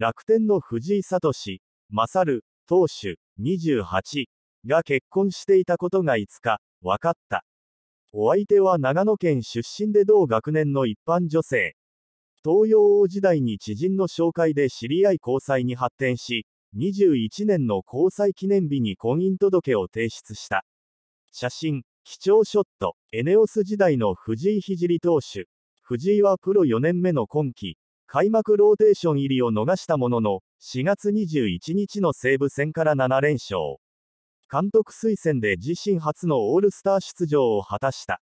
楽天の藤井聡、勝、投手、28が結婚していたことが5日、分かった。お相手は長野県出身で同学年の一般女性。東洋王時代に知人の紹介で知り合い交際に発展し、21年の交際記念日に婚姻届を提出した。写真、貴重ショット、エネオス時代の藤井聖投手。藤井はプロ4年目の今季、開幕ローテーション入りを逃したものの、4月21日の西武戦から7連勝。監督推薦で自身初のオールスター出場を果たした。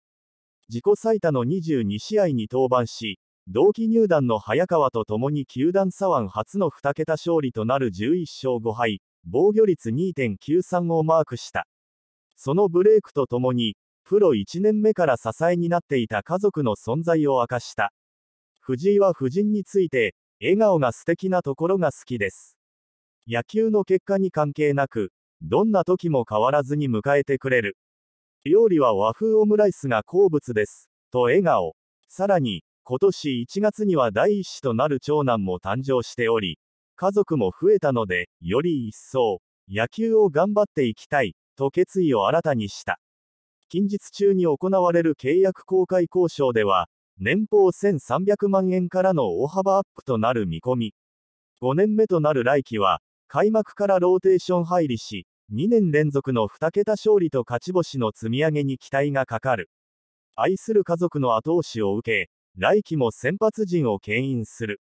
自己最多の22試合に登板し、同期入団の早川と共に球団左腕初の2桁勝利となる11勝5敗、防御率2.93をマークした。そのブレイクとともに、プロ1年目から支えになっていた家族の存在を明かした。藤井は夫人について、笑顔が素敵なところが好きです。野球の結果に関係なく、どんな時も変わらずに迎えてくれる。料理は和風オムライスが好物です。と笑顔。さらに、今年1月には第一子となる長男も誕生しており、家族も増えたので、より一層、野球を頑張っていきたい、と決意を新たにした。近日中に行われる契約公開交渉では、年俸1300万円からの大幅アップとなる見込み。5年目となる来季は、開幕からローテーション入りし、2年連続の2桁勝利と勝ち星の積み上げに期待がかかる。愛する家族の後押しを受け、来季も先発陣を牽引する。